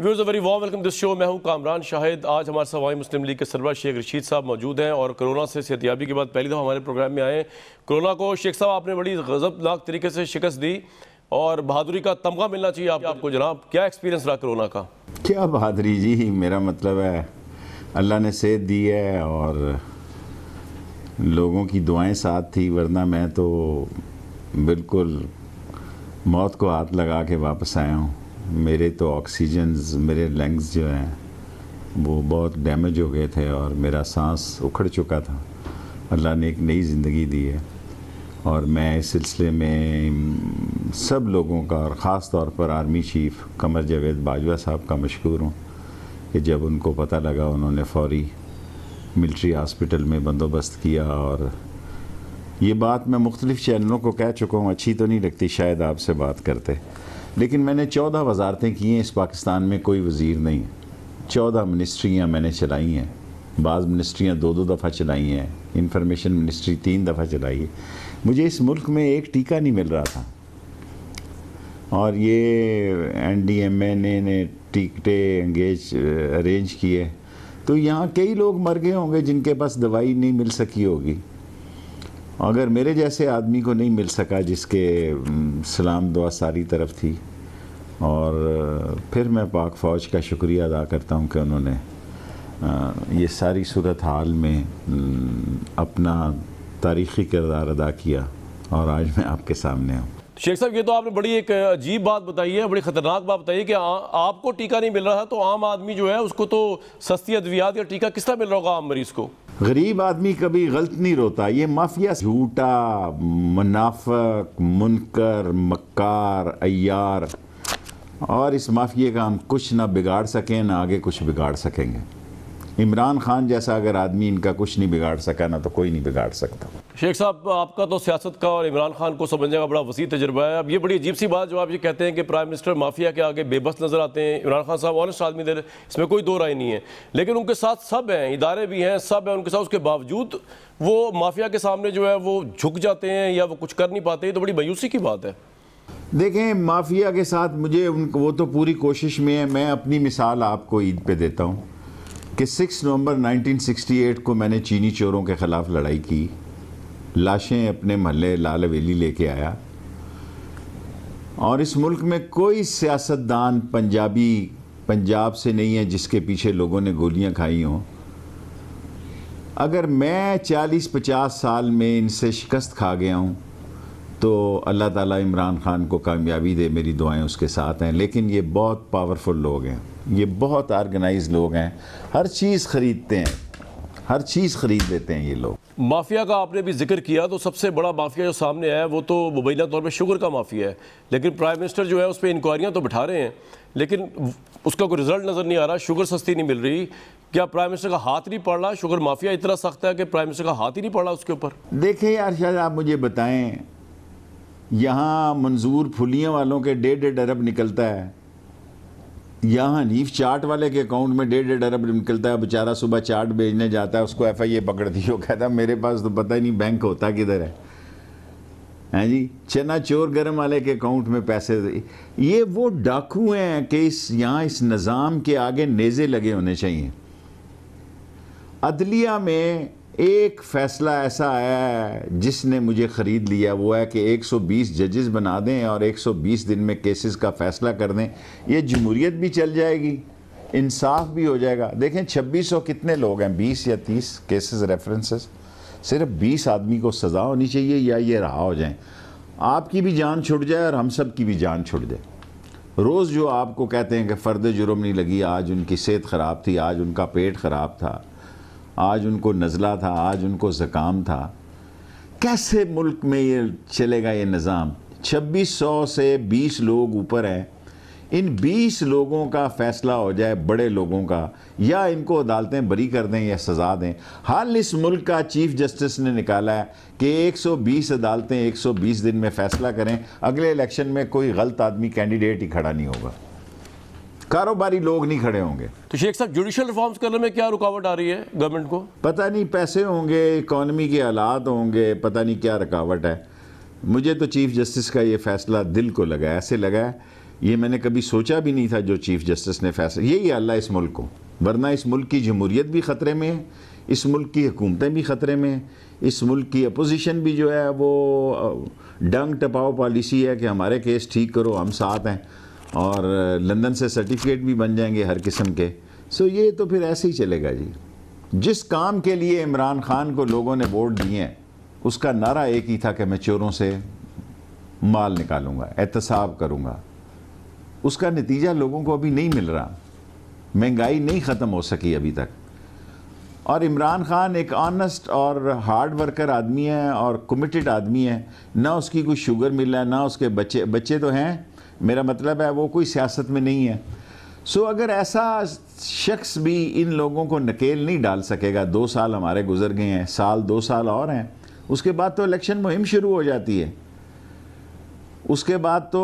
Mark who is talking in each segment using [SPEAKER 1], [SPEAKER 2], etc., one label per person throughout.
[SPEAKER 1] Views very warm welcome this show मैं हूं कामरान शाहिद आज हमारे सवाई मुस्लिम लीग के सरबा शेख रशीद साहब मौजूद हैं और कोरोना से सेहतियाबी के बाद पहली दफ़ा हमारे प्रोग्राम में आए कोरोना को शेख साहब आपने बड़ी गजबनाक तरीके से शिकस्त दी और बहादुरी का तमगा मिलना चाहिए आप, आपको जनाब क्या एक्सपीरियंस रहा कोरोना का
[SPEAKER 2] क्या बहादुरी जी मेरा मतलब है अल्लाह ने सेहत दी है और लोगों की दुआएँ साथ थी वरना मैं तो बिल्कुल मौत को हाथ लगा के वापस आया हूँ मेरे तो ऑक्सीजन मेरे लंग्स जो हैं वो बहुत डैमेज हो गए थे और मेरा सांस उखड़ चुका था अल्लाह ने एक नई ज़िंदगी दी है और मैं इस सिलसिले में सब लोगों का और ख़ास तौर पर आर्मी चीफ़ कमर जावेद बाजवा साहब का मशहूर हूँ कि जब उनको पता लगा उन्होंने फौरी मिलिट्री हॉस्पिटल में बंदोबस्त किया और ये बात मैं मुख्तलिफ़ चैनलों को कह चुका हूँ अच्छी तो नहीं लगती शायद आपसे बात करते लेकिन मैंने चौदह वजारतें की हैं इस पाकिस्तान में कोई वज़ीर नहीं चौदह मिनिस्ट्रियाँ मैंने चलाई हैं बाज़ मिनिस्ट्रियाँ दो दो दफ़ा चलाई हैं इंफॉर्मेशन मिनिस्ट्री तीन दफ़ा चलाई है मुझे इस मुल्क में एक टीका नहीं मिल रहा था और ये एन डी एम ए ने टिकटे एंगेज अरेंज किए तो यहाँ कई लोग मर गए होंगे जिनके पास दवाई नहीं मिल सकी होगी अगर मेरे जैसे आदमी को नहीं मिल सका जिसके सलाम दुआ सारी तरफ थी और फिर मैं पाक फ़ौज का शुक्रिया अदा करता हूँ कि उन्होंने ये सारी सूरत हाल में अपना तारीख़ी किरदार अदा किया और आज मैं आपके सामने हूँ
[SPEAKER 1] शेख साहब ये तो आपने बड़ी एक अजीब बात बताई है बड़ी ख़तरनाक बात बताई है कि आ, आपको टीका नहीं मिल रहा तो आम आदमी जो है उसको तो सस्ती अद्वियात या टीका किस तरह मिल रहा होगा आम मरीज़ को
[SPEAKER 2] गरीब आदमी कभी गलत नहीं रोता ये माफिया झूठा मुनाफक मुनकर मक्कार अयार और इस माफिया का हम कुछ ना बिगाड़ सकें ना आगे कुछ बिगाड़ सकेंगे इमरान खान जैसा अगर आदमी इनका कुछ नहीं बिगाड़ सका ना तो कोई नहीं बिगाड़ सकता
[SPEAKER 1] शेख साहब आपका तो सियासत का और इमरान खान को समझने का बड़ा वसी तजर्बा है अब ये बड़ी अजीब सी बात जो आप ये कहते हैं कि प्राइम मिनिस्टर माफिया के आगे बेबस नजर आते हैं इमरान खान साहब ऑनेस्ट आदमी दे इसमें कोई दो राय नहीं है लेकिन उनके साथ सब हैं इदारे भी हैं सब हैं उनके साथ उसके बावजूद वो माफिया के सामने जो है वो झुक जाते हैं या वो कुछ कर नहीं पाते तो बड़ी मायूसी की बात है
[SPEAKER 2] देखें माफिया के साथ मुझे उन वो तो पूरी कोशिश में है मैं अपनी मिसाल आपको ईद पर देता हूँ कि सिक्स नवंबर एट को मैंने चीनी चोरों के ख़िलाफ़ लड़ाई की लाशें अपने महल लाल हवेली लेके आया और इस मुल्क में कोई सियासतदान पंजाबी पंजाब से नहीं है जिसके पीछे लोगों ने गोलियां खाई हों अगर मैं 40-50 साल में इनसे शिकस्त खा गया हूँ तो अल्लाह ताला इमरान ख़ान को कामयाबी दे मेरी दुआएं उसके साथ हैं लेकिन ये बहुत पावरफुल लोग हैं ये बहुत आर्गेनाइज लोग हैं हर चीज़ ख़रीदते हैं हर चीज़ ख़रीद लेते हैं ये लोग
[SPEAKER 1] माफिया का आपने भी जिक्र किया तो सबसे बड़ा माफिया जो सामने आया वो तो मुबैना तौर पर शुगर का माफिया है लेकिन प्राइम मिनिस्टर जो है उस पर इंक्वायरियाँ तो बिठा रहे हैं लेकिन उसका कोई रिजल्ट नज़र नहीं आ रहा शुगर सस्ती नहीं मिल रही क्या प्राइम मिनिस्टर का हाथ नहीं पड़ रहा शुगर माफिया इतना सख्त है कि प्राइम मिनिस्टर का हाथ ही नहीं पड़ रहा उसके ऊपर
[SPEAKER 2] देखिए यार शायद आप मुझे बताएं यहाँ मंजूर फुलियाँ वालों के डेढ़ डेढ़ अरब निकलता है यहाँ नीफ चार्ट वाले के अकाउंट में डेढ़ डेढ़ अरब निकलता है बेचारा सुबह चार्ट भेजने जाता है उसको एफ आई ए पकड़ दी हो कहता मेरे पास तो पता ही नहीं बैंक होता किधर है हैं जी चना चोर गर्म वाले के अकाउंट में पैसे ये वो डाकू हैं कि इस यहाँ इस निज़ाम के आगे नेज़े लगे होने चाहिए अदलिया में एक फैसला ऐसा आया है जिसने मुझे ख़रीद लिया वो है कि 120 जजेस बना दें और 120 दिन में केसेस का फ़ैसला कर दें ये जमहूरीत भी चल जाएगी इंसाफ भी हो जाएगा देखें 2600 कितने लोग हैं 20 या 30 केसेस रेफरेंसेस सिर्फ 20 आदमी को सज़ा होनी चाहिए या ये रहा हो जाए आपकी भी जान छुट जाए और हम सब की भी जान छुट जाए रोज़ जो आपको कहते हैं कि फ़र्द जुर्म नहीं लगी आज उनकी सेहत ख़राब थी आज उनका पेट ख़राब था आज उनको नज़ला था आज उनको ज़काम था कैसे मुल्क में ये चलेगा ये निज़ाम 2600 से 20 लोग ऊपर हैं इन 20 लोगों का फैसला हो जाए बड़े लोगों का या इनको अदालतें बरी कर दें या सज़ा दें हाल इस मुल्क का चीफ जस्टिस ने निकाला है कि 120 अदालतें 120 दिन में फ़ैसला करें अगले इलेक्शन में कोई गलत आदमी कैंडिडेट ही खड़ा नहीं होगा कारोबारी लोग नहीं खड़े होंगे
[SPEAKER 1] तो शेख साहब जुडिशल रिफॉर्म्स करने में क्या रुकावट आ रही है
[SPEAKER 2] गवर्नमेंट को पता नहीं पैसे होंगे इकॉनमी के हालात होंगे पता नहीं क्या रुकावट है मुझे तो चीफ जस्टिस का ये फैसला दिल को लगा ऐसे लगा ये मैंने कभी सोचा भी नहीं था जो चीफ जस्टिस ने फैसला यही अल्लाह इस मुल्क को वरना इस मुल्क की जमहूरीत भी ख़तरे में है इस मुल्क की हुकूमतें भी ख़तरे में हैं इस मुल्क की अपोजिशन भी जो है वो डंग टपाओ पॉलिसी है कि हमारे केस ठीक करो हम साथ हैं और लंदन से सर्टिफिकेट भी बन जाएंगे हर किस्म के सो ये तो फिर ऐसे ही चलेगा जी जिस काम के लिए इमरान खान को लोगों ने वोट दिए हैं उसका नारा एक ही था कि मैं चोरों से माल निकालूंगा एहतसाब करूंगा उसका नतीजा लोगों को अभी नहीं मिल रहा महंगाई नहीं ख़त्म हो सकी अभी तक और इमरान खान एक ऑनेस्ट और हार्ड वर्कर आदमी है और कमिटेड आदमी है ना उसकी कोई शुगर मिल रहा है ना उसके बच्चे बच्चे तो हैं मेरा मतलब है वो कोई सियासत में नहीं है सो अगर ऐसा शख्स भी इन लोगों को नकेल नहीं डाल सकेगा दो साल हमारे गुजर गए हैं साल दो साल और हैं उसके बाद तो इलेक्शन मुहिम शुरू हो जाती है उसके बाद तो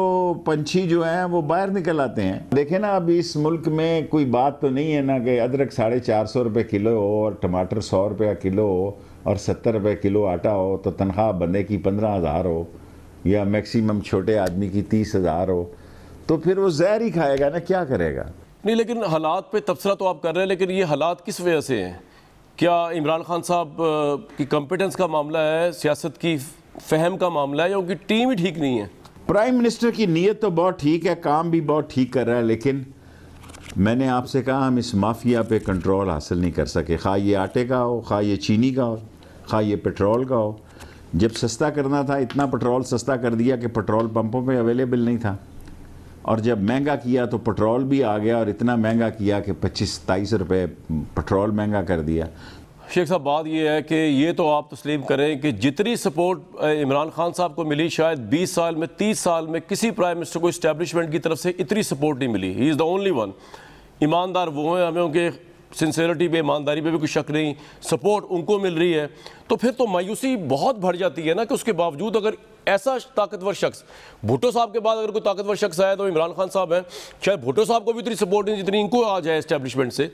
[SPEAKER 2] पंछी जो हैं वो बाहर निकल आते हैं देखें ना अभी इस मुल्क में कोई बात तो नहीं है ना कि अदरक साढ़े चार सौ रुपये किलो हो और टमाटर सौ रुपये किलो हो और सत्तर रुपये किलो आटा हो तो तनख्वाह बंदे की पंद्रह हज़ार हो या मैक्सिमम छोटे आदमी की तीस हज़ार हो तो फिर वो जहर ही खाएगा ना क्या करेगा
[SPEAKER 1] नहीं लेकिन हालात पे तबसरा तो आप कर रहे हैं लेकिन ये हालात किस वजह से हैं क्या इमरान खान साहब की कॉम्पिटेंस का मामला है सियासत की फहम का मामला है या उनकी टीम ही ठीक नहीं है
[SPEAKER 2] प्राइम मिनिस्टर की नीयत तो बहुत ठीक है काम भी बहुत ठीक कर रहा है लेकिन मैंने आपसे कहा हम इस माफिया पे कंट्रोल हासिल नहीं कर सके खा ये आटे का हो खा ये चीनी का हो खा ये पेट्रोल का हो जब सस्ता करना था इतना पेट्रोल सस्ता कर दिया कि पेट्रोल पंपों पे अवेलेबल नहीं था और जब महंगा किया तो पेट्रोल भी आ गया और इतना महंगा किया कि पच्चीस सताईस रुपये पेट्रोल महंगा कर दिया
[SPEAKER 1] शेख साहब बात यह है कि ये तो आप तस्लीम करें कि जितनी सपोर्ट इमरान खान साहब को मिली शायद 20 साल में 30 साल में किसी प्राइम मिनिस्टर को इस्टेब्लिशमेंट की तरफ से इतनी सपोर्ट नहीं मिली he is the only one ईमानदार वो हैं हमें उनके सिंसेरिटी पे ईमानदारी पे भी कोई शक नहीं सपोर्ट उनको मिल रही है तो फिर तो मायूसी बहुत बढ़ जाती है ना कि उसके बावजूद अगर ऐसा ताकतवर शख्स भुटो साहब के बाद अगर कोई ताकतवर शख्स आया तो इमरान खान साहब हैं शायद भुटो साहब को भी इतनी सपोर्ट नहीं जितनी इनको आ जाए इस्टेब्लिशमेंट से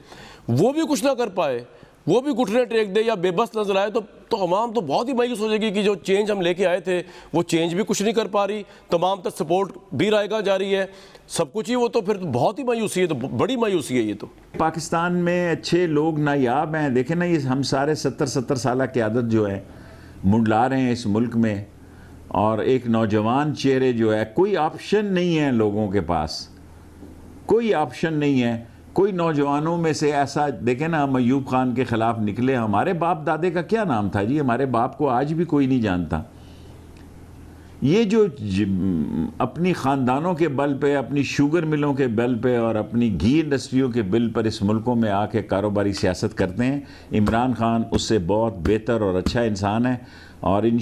[SPEAKER 1] वो भी कुछ ना कर पाए वो भी घुटने टेक दे या बेबस नजर आए तो तो तमाम तो बहुत ही मायूस हो जाएगी कि जो चेंज हम लेके आए थे वो चेंज भी कुछ नहीं कर पा रही तमाम तक तो सपोर्ट भी रायगा जारी है सब कुछ ही वो
[SPEAKER 2] तो फिर तो बहुत ही मायूसी है तो बड़ी मायूसी है ये तो पाकिस्तान में अच्छे लोग नायाब हैं देखें ना ये हम सारे सत्तर सत्तर साल की आदत जो है मुंडला रहे हैं इस मुल्क में और एक नौजवान चेहरे जो है कोई ऑप्शन नहीं है लोगों के पास कोई ऑप्शन नहीं है कोई नौजवानों में से ऐसा देखें ना हम अयूब खान के ख़िलाफ़ निकले हमारे बाप दादे का क्या नाम था जी हमारे बाप को आज भी कोई नहीं जानता ये जो अपनी ख़ानदानों के बल पे अपनी शुगर मिलों के बल पे और अपनी घी इंडस्ट्रियों के बिल पर इस मुल्कों में आके कारोबारी सियासत करते हैं इमरान खान उससे बहुत बेहतर और अच्छा इंसान है और इन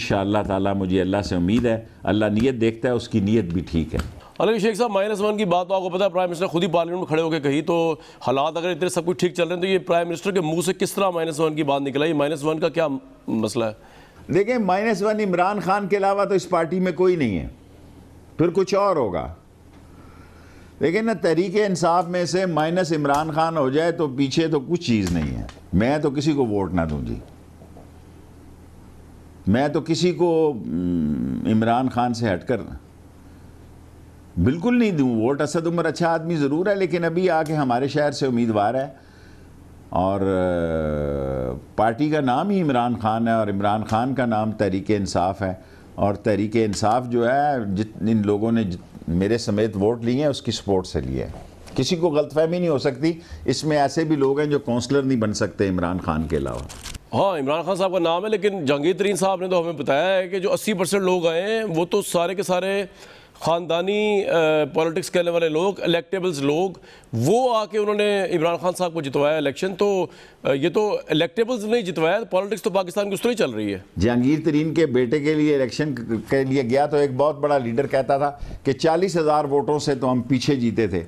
[SPEAKER 2] ताला मुझे अल्लाह से उम्मीद है अल्लाह नीयत देखता है उसकी नीयत भी ठीक है
[SPEAKER 1] हालांकि शेख साहब माइनस वन की बात तो आपको पता है प्राइम मिनिस्टर खुद ही पार्लियामेंट में खड़े होकर कही तो हालात अगर इतने सब कुछ ठीक चल रहे हैं तो ये प्राइम मिनिस्टर के मुंह से किस तरह
[SPEAKER 2] माइनस वन की बात निकला ये माइनस वन का क्या मसला है देखिए माइनस वन इमरान खान के अलावा तो इस पार्टी में कोई नहीं है फिर कुछ और होगा लेकिन ना तहरीक इंसाफ में से माइनस इमरान खान हो जाए तो पीछे तो कुछ चीज़ नहीं है मैं तो किसी को वोट ना दूँ जी मैं तो किसी को हम्म, इमरान खान से हटकर बिल्कुल नहीं दूँ वोट असद उमर अच्छा आदमी ज़रूर है लेकिन अभी आके हमारे शहर से उम्मीदवार है और पार्टी का नाम ही इमरान खान है और इमरान खान का नाम तहरीक इंसाफ है और तहरीक इंसाफ जो है जित इन लोगों ने मेरे समेत वोट लिए हैं उसकी सपोर्ट से लिए हैं किसी को गलतफहमी नहीं हो सकती इसमें ऐसे भी लोग हैं जो काउंसलर नहीं बन सकते इमरान खान के अलावा
[SPEAKER 1] हाँ इमरान खान साहब का नाम है लेकिन जहांगीर तरीन साहब ने तो हमें बताया है कि जो अस्सी परसेंट लोग आए हैं वो तो सारे के सारे ख़ानदानी पॉलिटिक्स करने वाले लोग इलेक्टेबल्स लोग वो आके उन्होंने इमरान खान साहब को जितवाया इलेक्शन तो ये तो इलेक्टेबल्स नहीं जितवाया पॉलिटिक्स तो पाकिस्तान की उस तरह चल रही है
[SPEAKER 2] जहांगीर तरीन के बेटे के लिए इलेक्शन के लिए गया तो एक बहुत बड़ा लीडर कहता था कि चालीस हज़ार वोटों से तो हम पीछे जीते थे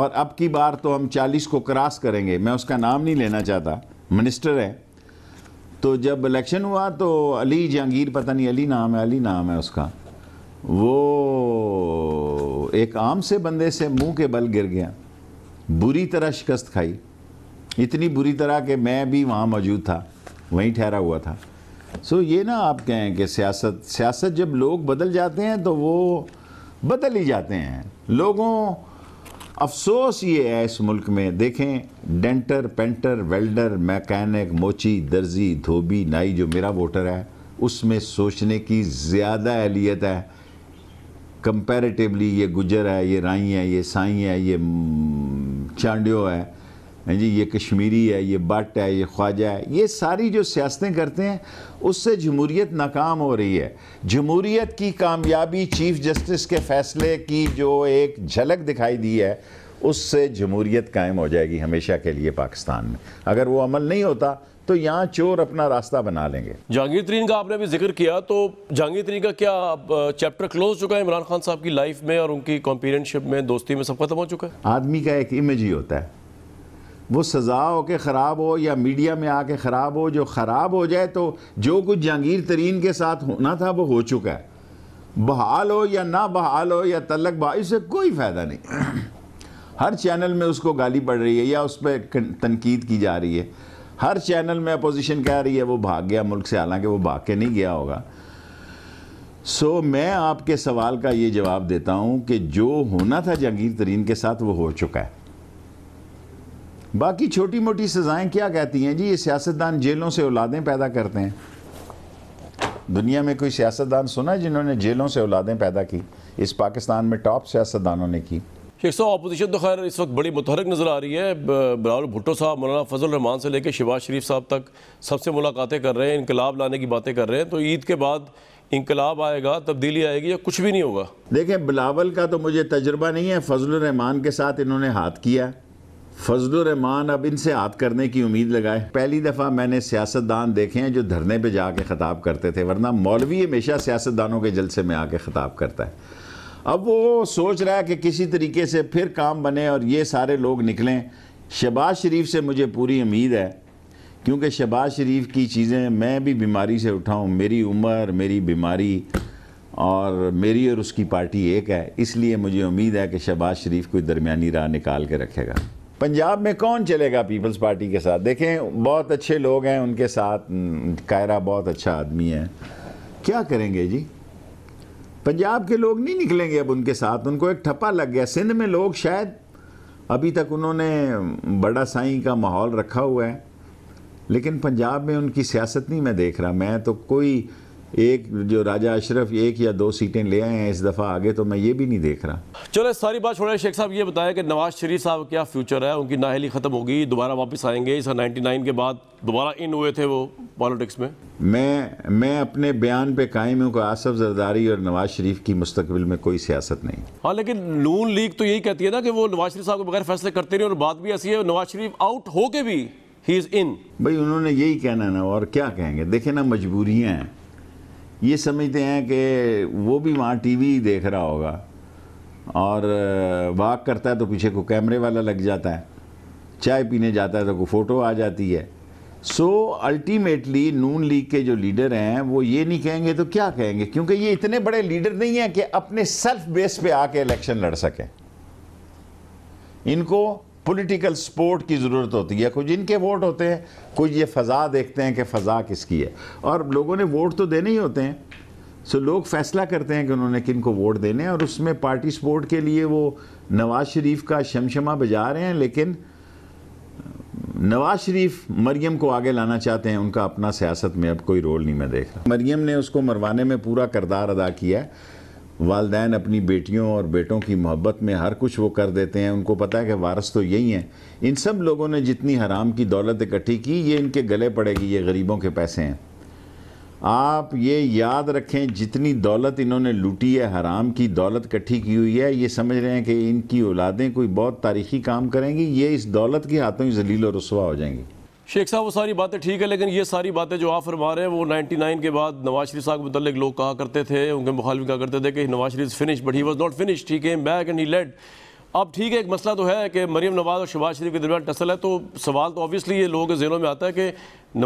[SPEAKER 2] और अब की बार तो हम चालीस को क्रॉस करेंगे मैं उसका नाम नहीं लेना चाहता मिनिस्टर है तो जब इलेक्शन हुआ तो अली जहांगीर पता नहीं अली नाम है अली नाम है उसका वो एक आम से बंदे से मुंह के बल गिर गया बुरी तरह शिकस्त खाई इतनी बुरी तरह कि मैं भी वहाँ मौजूद था वहीं ठहरा हुआ था सो ये ना आप कहें कि सियासत सियासत जब लोग बदल जाते हैं तो वो बदल ही जाते हैं लोगों अफसोस ये है इस मुल्क में देखें डेंटर पेंटर वेल्डर मैकेनिक मोची दर्जी धोबी नाई जो मेरा वोटर है उसमें सोचने की ज़्यादा अहलियत है कंपैरेटिवली ये गुजर है ये राई है ये साई है ये चांडियो है जी ये कश्मीरी है ये बट है ये ख्वाजा है ये सारी जो सियासतें करते हैं उससे जमहूरीत नाकाम हो रही है जमहूरीत की कामयाबी चीफ जस्टिस के फैसले की जो एक झलक दिखाई दी है उससे जमहूरीत कायम हो जाएगी हमेशा के लिए पाकिस्तान में अगर वो अमल नहीं होता तो यहाँ चोर अपना रास्ता बना लेंगे
[SPEAKER 1] जहांगीर तरीन का आपने भी जिक्र किया तो जहांगीर तरीन का क्या चैप्टर क्लोज चुका है इमरान खान साहब की लाइफ में और उनकी कॉम्पीरियनशिप में दोस्ती में सब खत्म हो चुका है
[SPEAKER 2] आदमी का एक इमेज ही होता है वो सज़ा हो के ख़राब हो या मीडिया में आके ख़राब हो जो ख़राब हो जाए तो जो कुछ जहांगीर तरीन के साथ होना था वो हो चुका है बहाल हो या ना बहाल हो या तलक बहाल इससे कोई फ़ायदा नहीं हर चैनल में उसको गाली पड़ रही है या उस पर तनकीद की जा रही है हर चैनल में अपोजिशन कह रही है वो भाग गया मुल्क से हालांकि वो भाग के नहीं गया होगा सो so, मैं आपके सवाल का ये जवाब देता हूँ कि जो होना था जहांगीर तरीन के साथ वो हो चुका है बाकी छोटी मोटी सज़ाएं क्या कहती हैं जी ये सियासतदान जेलों से औलादें पैदा करते हैं दुनिया में कोई सियासतदान सुना जिन्होंने जेलों से औलादें पैदा की इस पाकिस्तान में टॉप सियासतदानों ने की
[SPEAKER 1] शेख साहब अपोजिशन तो खैर इस वक्त बड़ी मुतहरक नज़र आ रही है बिलावल भुट्टो साहब मौलाना फजल रहमान से लेकर शिवाज शरीफ साहब तक सबसे मुलाकातें कर रहे हैं इनकलाब लाने की बातें कर रहे हैं तो ईद के बाद इनकलाब आएगा तब्दीली आएगी या कुछ भी नहीं होगा
[SPEAKER 2] देखें बिलावल का तो मुझे तजर्बा नहीं है फजल रहमान के साथ इन्होंने हाथ किया फजल रहमान अब इनसे हाथ करने की उम्मीद लगाए पहली दफ़ा मैंने सियासतदान देखे हैं जो धरने पर जाके ख़ताब करते थे वरना मौलवी हमेशा सियासतदानों के जलसे में आके ख़ताब करता है अब वो सोच रहा है कि किसी तरीके से फिर काम बने और ये सारे लोग निकलें शहबाज शरीफ से मुझे पूरी उम्मीद है क्योंकि शहबाज शरीफ की चीज़ें मैं भी बीमारी से उठाऊँ मेरी उम्र मेरी बीमारी और मेरी और उसकी पार्टी एक है इसलिए मुझे उम्मीद है कि शहबाज शरीफ कोई दरमिया राह निकाल के रखेगा पंजाब में कौन चलेगा पीपल्स पार्टी के साथ देखें बहुत अच्छे लोग हैं उनके साथ कायरा बहुत अच्छा आदमी है क्या करेंगे जी पंजाब के लोग नहीं निकलेंगे अब उनके साथ उनको एक ठप्पा लग गया सिंध में लोग शायद अभी तक उन्होंने बड़ा साईं का माहौल रखा हुआ है लेकिन पंजाब में उनकी सियासत नहीं मैं देख रहा मैं तो कोई एक जो राजा अशरफ एक या दो सीटें ले आए हैं इस दफ़ा आगे तो मैं ये भी नहीं देख रहा
[SPEAKER 1] चलो सारी बात छोड़ा शेख साहब ये बताया कि नवाज शरीफ साहब क्या फ्यूचर है उनकी नाहली ख़त्म होगी दोबारा वापस आएंगे इस नाइन्टी नाइन के बाद दोबारा इन हुए थे वो पॉलिटिक्स में
[SPEAKER 2] मैं मैं अपने बयान पे कायम हूँ कि आसफ जरदारी और नवाज शरीफ की मुस्तबिल में कोई सियासत नहीं
[SPEAKER 1] हाँ लेकिन नून लीग तो यही कहती है ना कि वो नवाज शरीफ साहब के बगैर फैसले करते रहे और बात भी ऐसी है नवाज शरीफ आउट होके भी ही इज़
[SPEAKER 2] इन भाई उन्होंने यही कहना ना और क्या कहेंगे देखे ना मजबूरियाँ हैं ये समझते हैं कि वो भी वहाँ टीवी देख रहा होगा और वाक करता है तो पीछे को कैमरे वाला लग जाता है चाय पीने जाता है तो कोई फ़ोटो आ जाती है सो अल्टीमेटली नून लीग के जो लीडर हैं वो ये नहीं कहेंगे तो क्या कहेंगे क्योंकि ये इतने बड़े लीडर नहीं हैं कि अपने सेल्फ बेस पे आके इलेक्शन लड़ सकें इनको पॉलिटिकल सपोर्ट की ज़रूरत होती है कुछ इनके वोट होते हैं कुछ ये फ़ज़ा देखते हैं कि फ़ज़ा किसकी है और लोगों ने वोट तो देने ही होते हैं सो लोग फैसला करते हैं कि उन्होंने किन को वोट देने हैं और उसमें पार्टी सपोर्ट के लिए वो नवाज़ शरीफ का शमशमा बजा रहे हैं लेकिन नवाज शरीफ मरियम को आगे लाना चाहते हैं उनका अपना सियासत में अब कोई रोल नहीं मैं देख रहा मरियम ने उसको मरवाने में पूरा करदार अदा किया है वालदेन अपनी बेटियों और बेटों की मोहब्बत में हर कुछ वो कर देते हैं उनको पता है कि वारस तो यही है इन सब लोगों ने जितनी हराम की दौलत इकट्ठी की ये इनके गले पड़ेगी ये गरीबों के पैसे हैं आप ये याद रखें जितनी दौलत इन्होंने लूटी है हराम की दौलत इकट्ठी की हुई है ये समझ रहे हैं कि इनकी औलादें कोई बहुत तारीखी काम करेंगी ये इस दौलत के हाथों ही जलील और रसवा हो जाएंगी
[SPEAKER 1] शेख साहब वो सारी बातें ठीक है लेकिन ये सारी बातें जो आप फरमा रहे हैं वो 99 के बाद नवाज शरीफ साहब के मतलब लोग कहा करते थे उनके मुखालिफ कहा करते थे कि Nawaz Sharif finish but he was not finish ठीक है बैक एंड ही लेड अब ठीक है एक मसला तो है कि मरीम नवाज और शहबाज शरीफ के दरमियान टसल है तो सवाल तो ऑबियसली ये लोगों के जहनों में आता है कि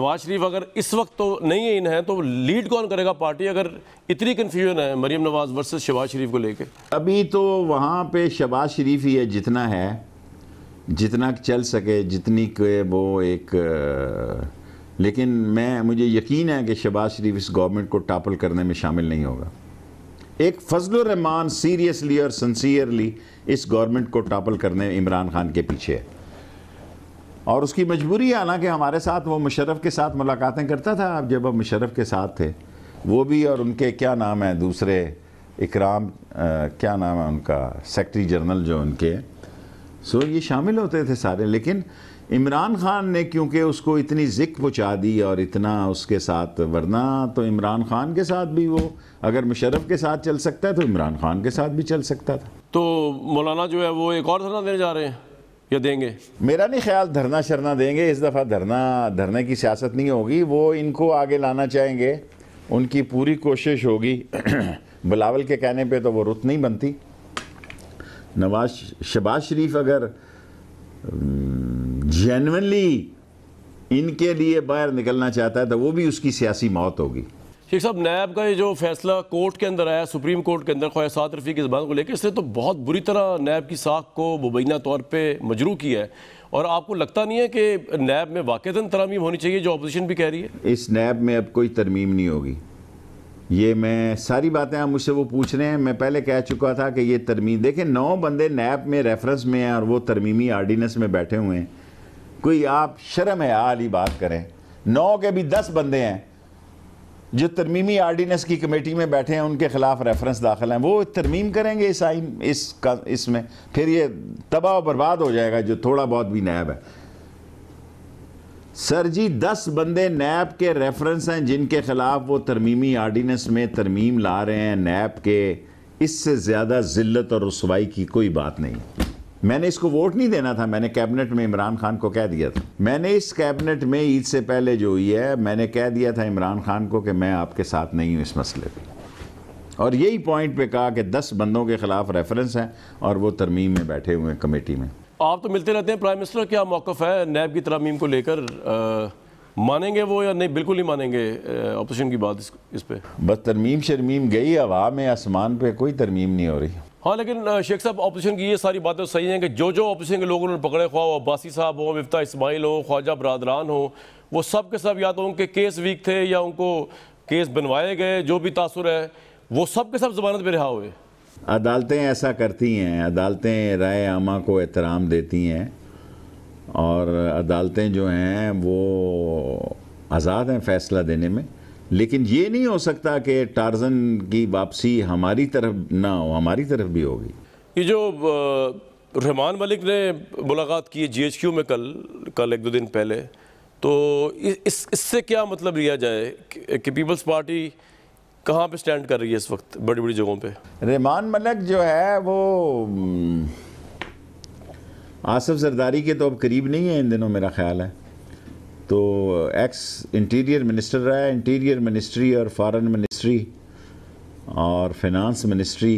[SPEAKER 1] नवाज शरीफ अगर इस वक्त तो नहीं है इन है तो लीड कौन करेगा पार्टी अगर इतनी कन्फ्यूजन है मरीम नवाज वर्सेज शबाज शरीफ को लेकर
[SPEAKER 2] अभी तो वहाँ पर शबाज शरीफ ही है जितना है जितना चल सके जितनी के वो एक लेकिन मैं मुझे यकीन है कि शहबाज़ शरीफ इस गवर्नमेंट को टापल करने में शामिल नहीं होगा एक फजल रहमान सीरियसली और सन्सियरली इस गवर्नमेंट को टापल करने इमरान खान के पीछे है और उसकी मजबूरी है हालांकि हमारे साथ वो मुशरफ के साथ मुलाकातें करता था अब जब वह मुशरफ के साथ थे वो भी और उनके क्या नाम है दूसरे इकराम आ, क्या नाम है उनका सेक्रटरी जनरल जो उनके सो ये शामिल होते थे सारे लेकिन इमरान खान ने क्योंकि उसको इतनी जिक पहुँचा दी और इतना उसके साथ वरना तो इमरान खान के साथ भी वो अगर मुशरफ के साथ चल सकता है तो इमरान खान के साथ भी चल सकता था
[SPEAKER 1] तो मौलाना जो है वो एक और धरना देने जा रहे हैं या देंगे
[SPEAKER 2] मेरा नहीं ख्याल धरना शरना देंगे इस दफ़ा धरना धरने की सियासत नहीं होगी वो इनको आगे लाना चाहेंगे उनकी पूरी कोशिश होगी बिलावल के कहने पर तो वो रुत नहीं बनती नवाज शबाज शरीफ अगर जेनवनली इनके लिए बाहर निकलना चाहता है तो वो भी उसकी सियासी मौत होगी
[SPEAKER 1] शेख साहब नैब का ये जो फैसला कोर्ट के अंदर आया सुप्रीम कोर्ट के अंदर सात रफ़ी की जबान को लेकर इसने तो बहुत बुरी तरह नैब की साख को मुबैना तौर पर मजरू किया है और आपको लगता नहीं है कि नैब में वाकई तरमीम होनी चाहिए जो अपोजिशन भी कह रही है
[SPEAKER 2] इस नैब में अब कोई तरमीम नहीं होगी ये मैं सारी बातें आप मुझसे वो पूछ रहे हैं मैं पहले कह चुका था कि ये तरमीम देखें नौ बंदे नैब में रेफरेंस में हैं और वो तरमीमी आर्डीनेंस में बैठे हुए हैं कोई आप शर्म है आली बात करें नौ के भी दस बंदे हैं जो तरमीमी आर्डीनेंस की कमेटी में बैठे हैं उनके ख़िलाफ़ रेफरेंस दाखिल हैं वो तरमीम करेंगे इस आइन इस का इसमें फिर ये तबाह बर्बाद हो जाएगा जो थोड़ा बहुत भी नैब है सर जी दस बंदे नैब के रेफरेंस हैं जिनके ख़िलाफ़ वो तरमीमी आर्डीनेंस में तरमीम ला रहे हैं नैब के इससे ज़्यादा ज़िल्त और रसवाई की कोई बात नहीं मैंने इसको वोट नहीं देना था मैंने कैबिनेट में इमरान खान को कह दिया था मैंने इस कैबिनेट में ईद से पहले जो हुई है मैंने कह दिया था इमरान खान को कि मैं आपके साथ नहीं हूँ इस मसले पर और यही पॉइंट पे कहा कि दस बंदों के ख़िलाफ़ रेफरेंस हैं और वो तरमीम में बैठे हुए हैं कमेटी में
[SPEAKER 1] आप तो मिलते रहते हैं प्राइम मिनिस्टर क्या मौकफ है नैब की तरमीम को लेकर मानेंगे वो या नहीं बिल्कुल नहीं मानेंगे ऑपोजिशन की बात इस,
[SPEAKER 2] इस पर बस तरमीम शरमीम गई हवा में आसमान पर कोई तरमीम नहीं हो रही
[SPEAKER 1] हाँ लेकिन शेख साहब ऑपोजिशन की ये सारी बातें सही हैं कि जो जो ऑपोजिशन के लोग उन्होंने पकड़े ख्वा अब्बासी साहब हों मफ्ता इसमाइल हों ख्वाजा बरदरान हों वो सब के सब या तो उनके केस वीक थे या उनको केस बनवाए गए जो भी तासर है वो सब के सब जमानत पर रिहा हुए
[SPEAKER 2] अदालतें ऐसा करती हैं अदालतें राय आमा को एहतराम देती हैं और अदालतें जो हैं वो आज़ाद हैं फैसला देने में लेकिन ये नहीं हो सकता कि टारजन की वापसी हमारी तरफ ना हो हमारी तरफ भी होगी
[SPEAKER 1] ये जो रहमान मलिक ने मुलाकात की जी एच क्यू में कल कल एक दो दिन पहले तो इस इससे क्या मतलब लिया जाए कि, कि पीपल्स पार्टी कहाँ पे स्टैंड कर रही है इस वक्त बड़ी बड़ी जगहों पे
[SPEAKER 2] रहमान मलक जो है वो हम्म, आसफ जरदारी के तो अब करीब नहीं है इन दिनों मेरा ख्याल है तो एक्स इंटीरियर मिनिस्टर रहा है इंटीरियर मिनिस्ट्री और फॉरेन मिनिस्ट्री और फिनांस मिनिस्ट्री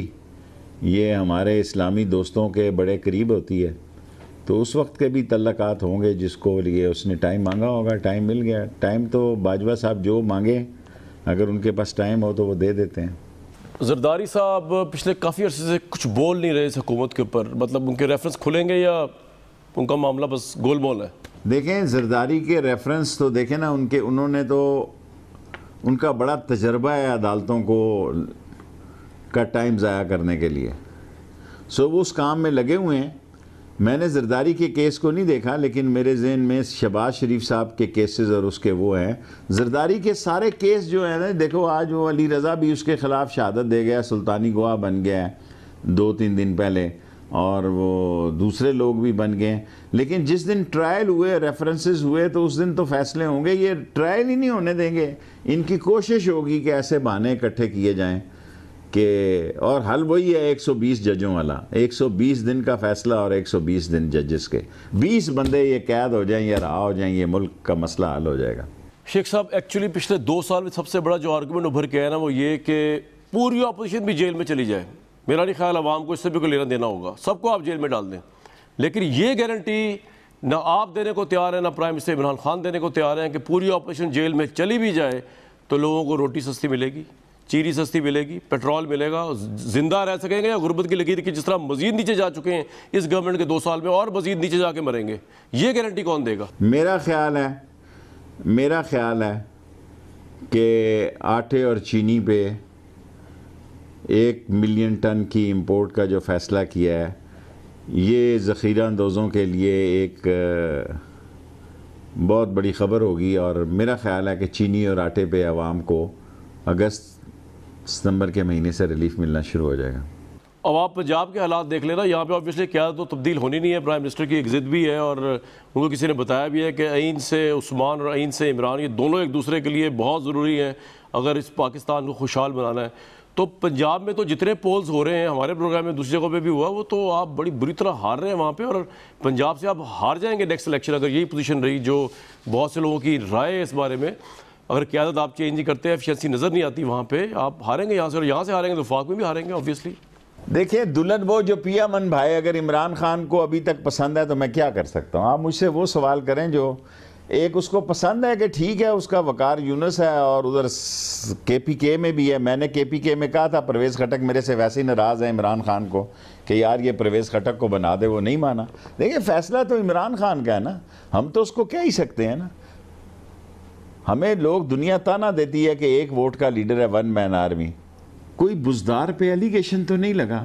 [SPEAKER 2] ये हमारे इस्लामी दोस्तों के बड़े करीब होती है तो उस वक्त के भी तल्लक होंगे जिसको लिए उसने टाइम मांगा होगा टाइम मिल गया टाइम तो बाजवा साहब जो मांगे अगर उनके पास टाइम हो तो वो दे देते हैं
[SPEAKER 1] जरदारी साहब पिछले काफ़ी अर्से से कुछ बोल नहीं रहे इस हुकूमत के ऊपर मतलब उनके रेफरेंस खुलेंगे या उनका मामला बस गोल बोल है
[SPEAKER 2] देखें जरदारी के रेफरेंस तो देखें ना उनके उन्होंने तो उनका बड़ा तजर्बा है अदालतों को का टाइम ज़ाया करने के लिए सो वो उस काम में लगे हुए हैं मैंने जरदारी के केस को नहीं देखा लेकिन मेरे जहन में शबाज शरीफ साहब के केसेस और उसके वो हैं जरदारी के सारे केस जो हैं ना देखो आज वो अली रज़ा भी उसके ख़िलाफ़ शहादत दे गया सुल्तानी गोवा बन गया है दो तीन दिन पहले और वो दूसरे लोग भी बन गए लेकिन जिस दिन ट्रायल हुए रेफरेंसेस हुए तो उस दिन तो फैसले होंगे ये ट्रायल ही नहीं होने देंगे इनकी कोशिश होगी कि ऐसे बहाने इकट्ठे किए जाएँ कि और हल वही है 120 जजों वाला 120 दिन का फैसला और 120 दिन जजेस के 20 बंदे ये कैद हो जाएं या रहा हो जाएं ये मुल्क का मसला हल हो जाएगा
[SPEAKER 1] शेख साहब एक्चुअली पिछले दो साल में सबसे बड़ा जो आर्गूमेंट उभर के आया ना वो ये कि पूरी अपोजिशन भी जेल में चली जाए मेरा नहीं ख्याल आवाम को इससे भी कोई लेना देना होगा सबको आप जेल में डाल दें लेकिन ये गारंटी ना आप देने को तैयार हैं ना प्राइम मिनिस्टर इमरान खान देने को तैयार हैं कि पूरी ऑपरेशन जेल में चली भी जाए तो लोगों को रोटी सस्ती मिलेगी चीनी सस्ती मिलेगी पेट्रोल मिलेगा जिंदा रह सकेंगे या गुर्बत की लकीर की जिस तरह मजीद नीचे जा चुके हैं इस गवर्नमेंट के दो साल में और मजीद नीचे जाके मरेंगे ये गारंटी कौन देगा
[SPEAKER 2] मेरा ख्याल है मेरा ख्याल है कि आटे और चीनी पे एक मिलियन टन की इंपोर्ट का जो फैसला किया है ये ज़ख़ीरा अंदोज़ों के लिए एक बहुत बड़ी ख़बर होगी और मेरा ख्याल है कि चीनी और आटे पे आवाम को अगस्त सितंबर के महीने से रिलीफ मिलना शुरू हो जाएगा
[SPEAKER 1] अब आप पंजाब के हालात देख लेना यहाँ पे ऑब्वियसली क्या तो तब्दील होनी नहीं है प्राइम मिनिस्टर की एक जिद भी है और उनको किसी ने बताया भी है कि आइन से उस्मान और आइन से इमरान ये दोनों एक दूसरे के लिए बहुत ज़रूरी हैं अगर इस पाकिस्तान को खुशहाल बनाना है तो पंजाब में तो जितने पोल्स हो रहे हैं हमारे प्रोग्राम में दूसरी जगहों पर भी हुआ वो तो आप बड़ी बुरी तरह हार रहे हैं वहाँ पर और पंजाब से आप हार जाएंगे नेक्स्ट इलेक्शन अगर यही पोजिशन रही जो बहुत से लोगों की राय है इस बारे में अगर क्यादत आप चेंज नहीं करते एफिशिएंसी नज़र नहीं आती वहाँ पे आप हारेंगे यहाँ से और यहाँ से हारेंगे तो फाक में भी हारेंगे ऑब्वियसली
[SPEAKER 2] देखिए दुल्हन वो जो पिया मन भाई अगर इमरान खान को अभी तक पसंद है तो मैं क्या कर सकता हूँ आप मुझसे वो सवाल करें जो एक उसको पसंद है कि ठीक है उसका वकार यूनस है और उधर के पी के में भी है मैंने के पी के में कहा था परवेज़ खटक मेरे से वैसे ही नाराज़ है इमरान खान को कि यार ये प्रवेश खटक को बना दे वो नहीं माना देखिए फैसला तो इमरान खान का है ना हम तो उसको कह ही सकते हैं ना हमें लोग दुनिया ताना देती है कि एक वोट का लीडर है वन मैन आर्मी कोई बुजदार पे एलिगेशन तो नहीं लगा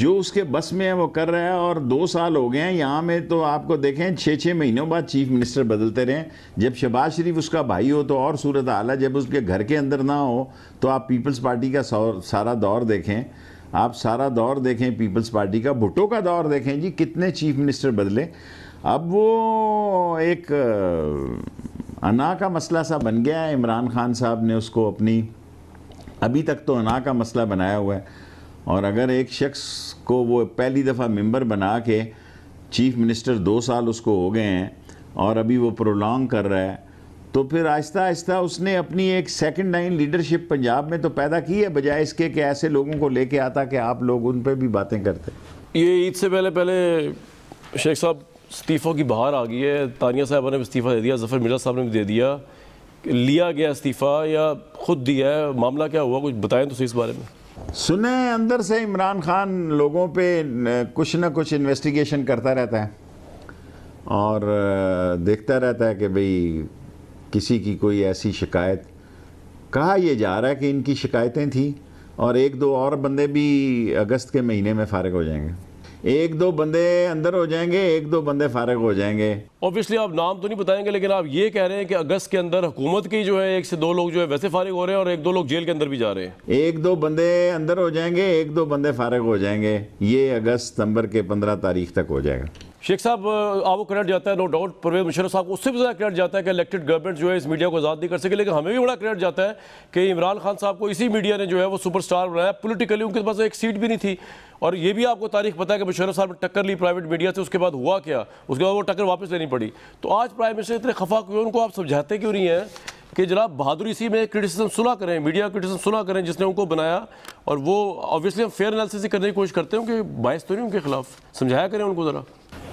[SPEAKER 2] जो उसके बस में है वो कर रहा है और दो साल हो गए हैं यहाँ में तो आपको देखें छः छः महीनों बाद चीफ मिनिस्टर बदलते रहें जब शहबाज शरीफ उसका भाई हो तो और सूरत आला जब उसके घर के अंदर ना हो तो आप पीपल्स पार्टी का सारा दौर देखें आप सारा दौर देखें पीपल्स पार्टी का भुट्टो का दौर देखें जी कितने चीफ मिनिस्टर बदले अब वो एक अना का मसला सा बन गया है इमरान खान साहब ने उसको अपनी अभी तक तो अना का मसला बनाया हुआ है और अगर एक शख्स को वो पहली दफ़ा मेंबर बना के चीफ मिनिस्टर दो साल उसको हो गए हैं और अभी वो प्रोलॉन्ग कर रहा है तो फिर आहिस्ता आहिस्ता उसने अपनी एक सेकंड लाइन लीडरशिप पंजाब में तो पैदा की है बजाय इसके कि ऐसे लोगों को लेके आता कि आप लोग उन पर भी बातें करते
[SPEAKER 1] ये ईद से पहले पहले शेख साहब इस्तीफ़ों की बहार आ गई है तानिया साहबा ने इस्तीफ़ा दे दिया जफर मिर्जा साहब ने भी दे दिया लिया गया इस्तीफ़ा या खुद दिया है मामला क्या हुआ कुछ बताएं तो इस बारे में
[SPEAKER 2] सुने अंदर से इमरान खान लोगों पे कुछ ना कुछ इन्वेस्टिगेशन करता रहता है और देखता रहता है कि भाई किसी की कोई ऐसी शिकायत कहा यह जा रहा है कि इनकी शिकायतें थी और एक दो और बंदे भी अगस्त के महीने में फारग हो जाएंगे एक दो बंदे अंदर हो जाएंगे एक दो बंदे फारग हो जाएंगे
[SPEAKER 1] ऑब्वियसली आप नाम तो नहीं बताएंगे लेकिन आप ये कह रहे हैं कि अगस्त के अंदर हुकूमत की जो है एक से दो लोग जो है वैसे फारग हो रहे हैं और एक दो लोग जेल के अंदर भी जा रहे हैं
[SPEAKER 2] एक दो बंदे अंदर हो जाएंगे एक दो बंदे फारग हो जाएंगे ये अगस्त सितंबर के पंद्रह तारीख तक हो जाएगा
[SPEAKER 1] शेख साहब आपको क्रेडिट जाता है नो डाउट परवेज मुशरफ साहब को उससे भी ज़्यादा क्रेडिट जाता है कि इलेक्टेड गवर्नमेंट जो है इस मीडिया को आज़ाद नहीं कर सके लेकिन हमें भी बड़ा क्रेडिट जाता है कि इमरान खान साहब को इसी मीडिया ने जो है वो सुपरस्टार बनाया पोलिटिकली उनके पास एक सीट भी नहीं थी और ये भी आपको तारीख पता है कि मुशरफ साहब ने टक्कर ली प्राइवेट मीडिया से उसके बाद हुआ क्या उसके बाद वो टक्कर वापस लेनी पड़ी तो आज प्राइम मिनिस्टर इतने खफा हुए उनको आप समझाते क्यों नहीं है कि जनाब बहादुर इसी में क्रिटिसिज्म सुना करें मीडिया क्रिटिसिज्म सुना करें जिसने उनको बनाया और वो ऑब्वियसली हम फेयर एनालिसिस करने की कोशिश करते हैं कि बायस तो नहीं उनके खिलाफ समझाया करें उनको ज़रा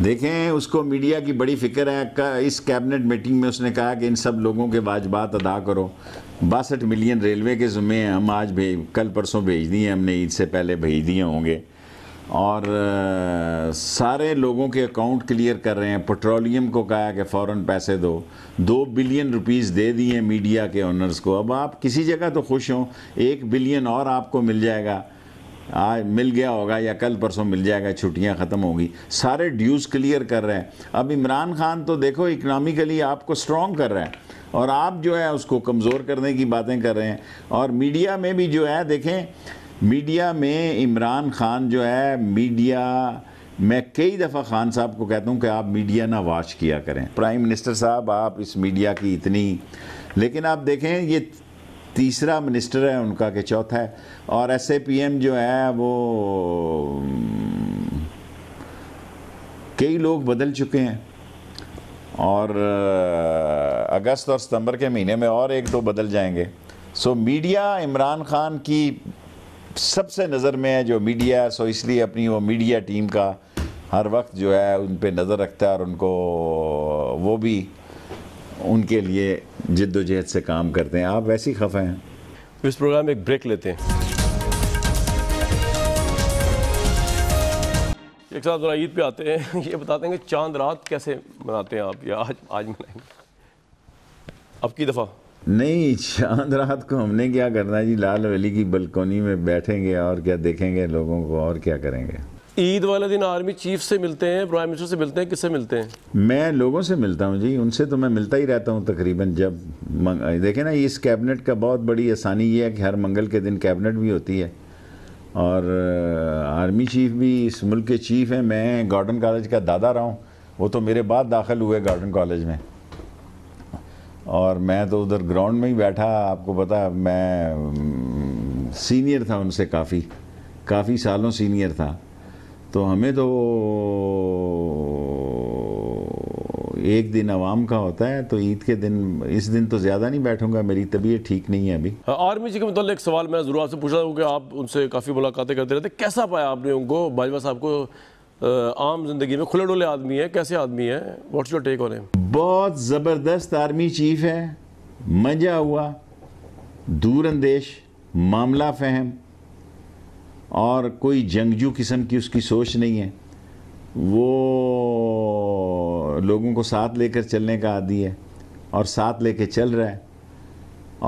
[SPEAKER 2] देखें उसको मीडिया की बड़ी फिक्र है का इस कैबिनेट मीटिंग में उसने कहा कि इन सब लोगों के वाजबात अदा करो बासठ मिलियन रेलवे के जुम्मे हम आज भेज कल परसों भेज दिए हमने ईद से पहले भेज दिए होंगे और आ, सारे लोगों के अकाउंट क्लियर कर रहे हैं पेट्रोलियम को कहा कि फ़ौर पैसे दो दो बिलियन रुपीस दे दिए मीडिया के ओनर्स को अब आप किसी जगह तो खुश हों एक बिलियन और आपको मिल जाएगा आज मिल गया होगा या कल परसों मिल जाएगा छुट्टियां ख़त्म होगी सारे ड्यूज़ क्लियर कर रहे हैं अब इमरान खान तो देखो इकनॉमिकली आपको स्ट्रॉन्ग कर रहा है और आप जो है उसको कमज़ोर करने की बातें कर रहे हैं और मीडिया में भी जो है देखें मीडिया में इमरान खान जो है मीडिया मैं कई दफ़ा खान साहब को कहता हूँ कि आप मीडिया ना वॉच किया करें प्राइम मिनिस्टर साहब आप इस मीडिया की इतनी लेकिन आप देखें ये तीसरा मिनिस्टर है उनका के चौथा है और एस जो है वो कई लोग बदल चुके हैं और अगस्त और सितंबर के महीने में और एक दो बदल जाएंगे सो मीडिया इमरान खान की सबसे नज़र में है जो मीडिया है सो इसलिए अपनी वो मीडिया टीम का हर वक्त जो है उन पर नज़र रखता है और उनको वो भी उनके लिए जिद्दोजहद से काम करते हैं आप वैसे ही खफे हैं इस प्रोग्राम में एक ब्रेक लेते हैं
[SPEAKER 1] एक साथ जरा ईद पे आते हैं ये बताते हैं कि चांद रात कैसे मनाते हैं आप या आज आज मनाएंगे अब की दफ़ा
[SPEAKER 2] नहीं चांद रात को हमने क्या करना जी लाल वैली की बलकोनी में बैठेंगे और क्या देखेंगे लोगों को और क्या करेंगे
[SPEAKER 1] ईद वाले दिन आर्मी चीफ से मिलते हैं प्राइम मिनिस्टर से मिलते हैं किससे मिलते हैं
[SPEAKER 2] मैं लोगों से मिलता हूं जी उनसे तो मैं मिलता ही रहता हूं तकरीबन जब मंग... देखे ना इस कैबिनेट का बहुत बड़ी आसानी ये है कि हर मंगल के दिन कैबिनेट भी होती है और आर्मी चीफ भी इस मुल्क के चीफ हैं मैं गार्डन कॉलेज का दादा रहा हूँ वो तो मेरे बाद दाखिल हुए गार्डन कॉलेज में और मैं तो उधर ग्राउंड में ही बैठा आपको पता मैं सीनियर था उनसे काफ़ी काफ़ी सालों सीनियर था तो हमें तो एक दिन आवाम का होता है तो ईद के दिन इस दिन तो ज़्यादा नहीं बैठूंगा मेरी तबीयत ठीक नहीं है अभी
[SPEAKER 1] आर्मी जी के मतलब एक सवाल मैं ज़रूर आपसे पूछा हूँ कि आप उनसे काफ़ी मुलाकातें करते रहते कैसा पाया आपने उनको बाजवा साहब को आम जिंदगी में खुले डुले आदमी है कैसे आदमी है what's your take on him
[SPEAKER 2] बहुत ज़बरदस्त आर्मी चीफ है मजा हुआ दूरंदेश मामला फहम और कोई जंगजू किस्म की उसकी सोच नहीं है वो लोगों को साथ लेकर चलने का आदि है और साथ कर चल रहा है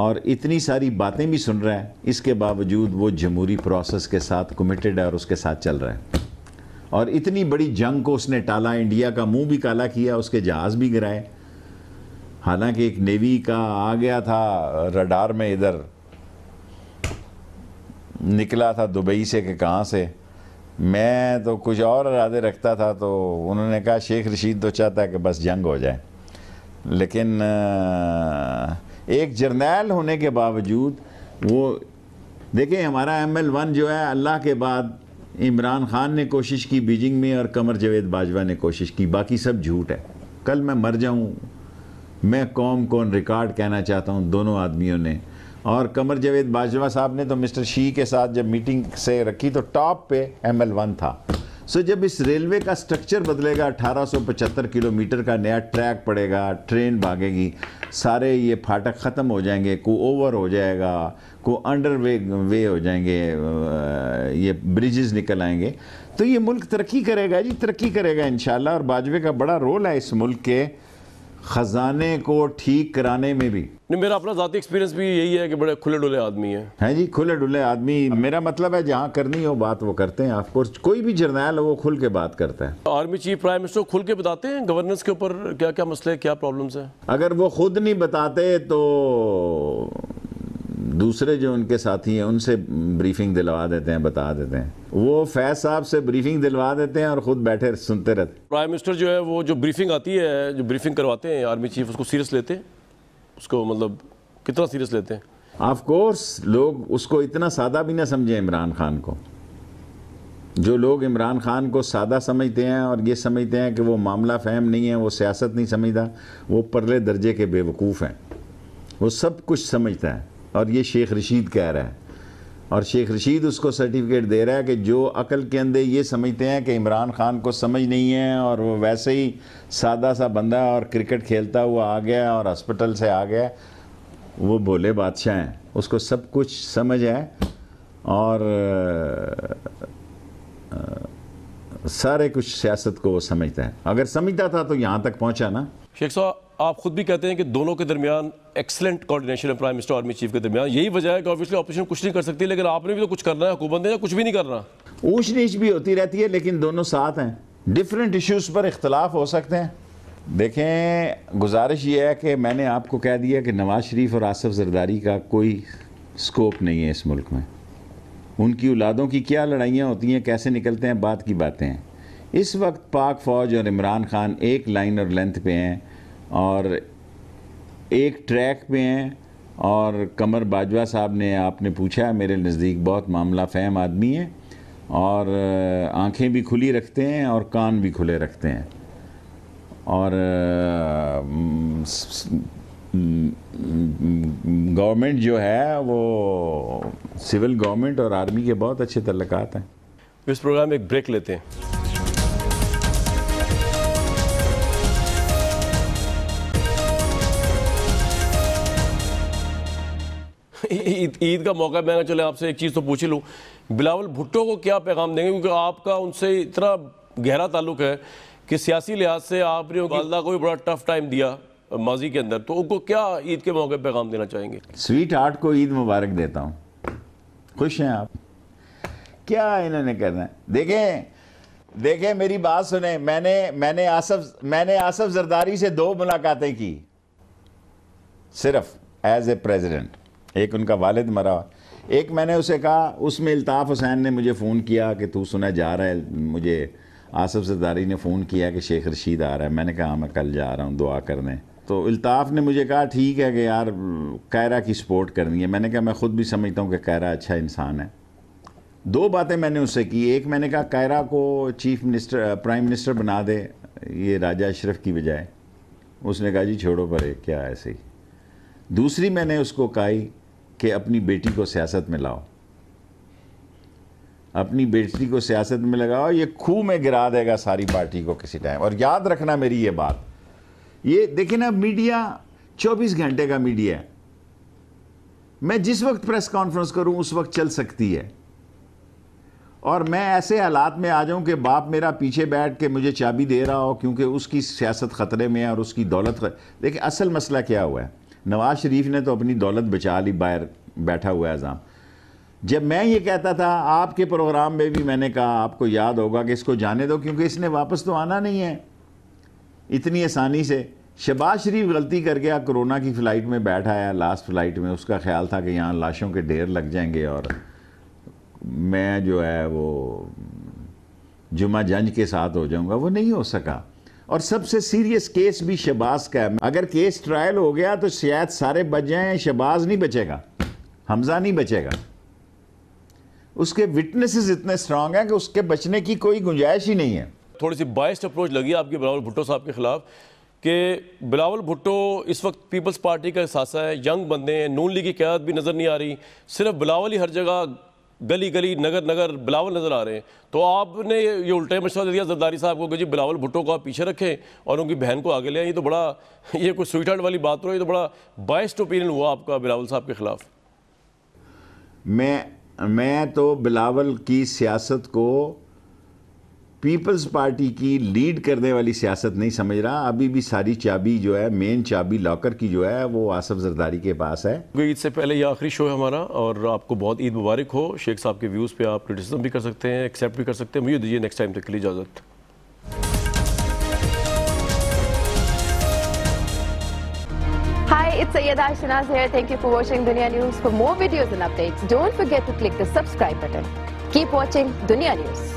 [SPEAKER 2] और इतनी सारी बातें भी सुन रहा है इसके बावजूद वो जमहूरी प्रोसेस के साथ कमिटेड है और उसके साथ चल रहा है और इतनी बड़ी जंग को उसने टाला इंडिया का मुंह भी काला किया उसके जहाज भी गिराए हालांकि एक नेवी का आ गया था रडार में इधर निकला था दुबई से कि कहाँ से मैं तो कुछ और इरादे रखता था तो उन्होंने कहा शेख रशीद तो चाहता है कि बस जंग हो जाए लेकिन एक जर्नैल होने के बावजूद वो देखें हमारा एम एल वन जो है अल्लाह के बाद इमरान खान ने कोशिश की बीजिंग में और कमर जवेद बाजवा ने कोशिश की बाकी सब झूठ है कल मैं मर जाऊँ मैं कौम कौन रिकॉर्ड कहना चाहता हूँ दोनों आदमियों ने और कमर जवेद बाजवा साहब ने तो मिस्टर शी के साथ जब मीटिंग से रखी तो टॉप पे एम एल वन था सो जब इस रेलवे का स्ट्रक्चर बदलेगा 1875 किलोमीटर का नया ट्रैक पड़ेगा ट्रेन भागेगी सारे ये फाटक ख़त्म हो जाएंगे को ओवर हो जाएगा को अंडर वे वे हो जाएंगे ये ब्रिजेस निकल आएंगे तो ये मुल्क तरक्की करेगा जी तरक्की करेगा इन और बाजवे का बड़ा रोल है इस मुल्क के ख़जाने को ठीक कराने में भी
[SPEAKER 1] नहीं मेरा अपना ज़ाती एक्सपीरियंस भी यही है कि बड़े खुले डुले आदमी है
[SPEAKER 2] हैं जी खुले डुले आदमी मेरा मतलब है जहाँ करनी हो बात वो करते हैं कोर्स कोई भी जर्नैल वो खुल के बात करता है
[SPEAKER 1] आर्मी चीफ प्राइम मिनिस्टर खुल के बताते हैं गवर्नेंस के ऊपर क्या क्या मसले क्या प्रॉब्लम्स हैं
[SPEAKER 2] अगर वो खुद नहीं बताते तो दूसरे जो उनके साथी हैं उनसे ब्रीफिंग दिलवा देते हैं बता देते हैं वो फैज साहब से ब्रीफिंग दिलवा देते हैं और ख़ुद बैठे सुनते रहते
[SPEAKER 1] प्राइम मिनिस्टर जो है वो जो ब्रीफिंग आती है जो ब्रीफिंग करवाते हैं आर्मी चीफ उसको सीरियस लेते हैं उसको मतलब
[SPEAKER 2] कितना सीरियस लेते हैं ऑफ कोर्स लोग उसको इतना सादा भी ना समझें इमरान खान को जो लोग इमरान खान को सादा समझते हैं और ये समझते हैं कि वो मामला फहम नहीं है वो सियासत नहीं समझता वो परले दर्जे के बेवकूफ़ हैं वो सब कुछ समझता है और ये शेख रशीद कह रहा है और शेख रशीद उसको सर्टिफिकेट दे रहा है कि जो अकल के अंदर ये समझते हैं कि इमरान खान को समझ नहीं है और वो वैसे ही सादा सा बंदा और क्रिकेट खेलता हुआ आ गया और हॉस्पिटल से आ गया वो भोले बादशाह हैं उसको सब कुछ समझ है और सारे कुछ सियासत को वो समझता है अगर समझता था तो यहाँ तक पहुँचा ना
[SPEAKER 1] शेख साहब आप खुद भी कहते हैं कि दोनों के दरमियान एक्सलेंट कोऑर्डिनेशन है प्राइम मिनिस्टर आर्मी चीफ के दरमियान यही वजह है कि ऑब्वियसली ऑपोजिशन कुछ नहीं कर सकती लेकिन आपने भी तो कुछ करना है हुकूमत ने
[SPEAKER 2] कुछ भी नहीं करना ऊंच नीच भी होती रहती है लेकिन दोनों साथ हैं डिफरेंट इश्यूज़ पर इख्तलाफ हो सकते हैं देखें गुजारिश ये है कि मैंने आपको कह दिया कि नवाज शरीफ और आसफ जरदारी का कोई स्कोप नहीं है इस मुल्क में उनकी औलादों की क्या लड़ाइयाँ होती हैं कैसे निकलते हैं बात की बातें हैं इस वक्त पाक फ़ौज और इमरान खान एक लाइन और लेंथ पे हैं और एक ट्रैक पे हैं और कमर बाजवा साहब ने आपने पूछा मेरे नज़दीक बहुत मामला फहम आदमी है और आंखें भी खुली रखते हैं और कान भी खुले रखते हैं और गवर्नमेंट जो है वो सिविल गवर्नमेंट और आर्मी के बहुत अच्छे तल्लक हैं
[SPEAKER 1] इस प्रोग्राम में एक ब्रेक लेते हैं ईद का मौका मैंने चले आपसे एक चीज़ तो पूछ ही लूँ बिलावल भुट्टो को क्या पैगाम देंगे क्योंकि आपका उनसे इतना गहरा ताल्लुक है कि सियासी लिहाज से आपने वालदा को भी बड़ा टफ टाइम दिया माजी के अंदर तो उनको क्या ईद के मौके पैगाम देना चाहेंगे
[SPEAKER 2] स्वीट हार्ट को ईद मुबारक देता हूँ खुश हैं आप क्या इन्होंने करना है देखें देखें मेरी बात सुने मैंने मैंने आसफ मैंने आसफ जरदारी से दो मुलाकातें की सिर्फ एज ए प्रेजिडेंट एक उनका वालिद मरा एक मैंने उसे कहा उसमें अल्ताफ़ हुसैन ने मुझे फ़ोन किया कि तू सुना जा रहा है मुझे आसफ़ सदारी ने फ़ोन किया कि शेख रशीद आ रहा है मैंने कहा हाँ, मैं कल जा रहा हूँ दुआ करने तो अल्ताफ़ ने मुझे कहा ठीक है कि यार कायरा की सपोर्ट करनी है मैंने कहा मैं ख़ुद भी समझता हूँ कि कायरा अच्छा इंसान है दो बातें मैंने उससे की एक मैंने कहा कायरा को चीफ मिनिस्टर प्राइम मिनिस्टर बना दे ये राजा अशरफ की बजाय उसने कहा जी छोड़ो परे क्या ऐसे ही दूसरी मैंने उसको कही कि अपनी बेटी को सियासत में लाओ अपनी बेटी को सियासत में लगाओ ये खूह में गिरा देगा सारी पार्टी को किसी टाइम और याद रखना मेरी ये बात ये देखिए ना मीडिया 24 घंटे का मीडिया है मैं जिस वक्त प्रेस कॉन्फ्रेंस करूं उस वक्त चल सकती है और मैं ऐसे हालात में आ जाऊं कि बाप मेरा पीछे बैठ के मुझे चाबी दे रहा हो क्योंकि उसकी सियासत ख़तरे में है और उसकी दौलत देखिए असल मसला क्या हुआ है नवाज शरीफ ने तो अपनी दौलत बचा ली बाहर बैठा हुआ है जाम जब मैं ये कहता था आपके प्रोग्राम में भी मैंने कहा आपको याद होगा कि इसको जाने दो क्योंकि इसने वापस तो आना नहीं है इतनी आसानी से शबाज शरीफ गलती कर गया कोरोना की फ़्लाइट में बैठ आया लास्ट फ्लाइट में उसका ख्याल था कि यहाँ लाशों के ढेर लग जाएंगे और मैं जो है वो जुमा जंज के साथ हो जाऊँगा वो नहीं हो सका और सबसे सीरियस केस भी शहबाज का है अगर केस ट्रायल हो गया तो शायद सारे बच जाए शहबाज नहीं बचेगा हमजा नहीं बचेगा उसके विटनेसेस इतने स्ट्रांग हैं कि उसके बचने की कोई गुंजाइश ही नहीं है
[SPEAKER 1] थोड़ी सी बाइस्ट अप्रोच लगी आपके बिलावल भुट्टो साहब के खिलाफ कि बिलावल भुट्टो इस वक्त पीपल्स पार्टी का हिस्सा है यंग बंदे हैं नून लीग की क्यादत भी नज़र नहीं आ रही सिर्फ बिलावल ही हर जगह गली गली नगर नगर बिलावल नज़र आ रहे हैं तो आपने ये उल्टा मशवरा दिया जरदारी साहब को कि जी बिलावल भुट्टो को आप पीछे रखें और उनकी बहन को आगे ले आए ये तो बड़ा ये कोई स्वीट हार्ट वाली बात हो तो ये तो बड़ा बाइस्ट ओपिनियन हुआ आपका बिलावल साहब के ख़िलाफ़
[SPEAKER 2] मैं मैं तो बिलावल की सियासत को पीपल्स पार्टी की लीड करने वाली सियासत नहीं समझ रहा अभी भी सारी चाबी जो है मेन चाबी लॉकर की जो है वो आसफ जरदारी के पास है
[SPEAKER 1] ईद से पहले ये आखिरी शो है हमारा और आपको बहुत ईद मुबारक हो शेख साहब के व्यूज़ पे आप क्रिटिसिज्म भी कर सकते हैं एक्सेप्ट भी कर सकते हैं मुझे दीजिए नेक्स्ट टाइम तक के लिए इजाज़त
[SPEAKER 2] It's Sayyeda Shinaz
[SPEAKER 1] here. Thank you for watching Dunya News. For more videos and updates, don't forget to click the subscribe button.
[SPEAKER 2] Keep watching Dunya News.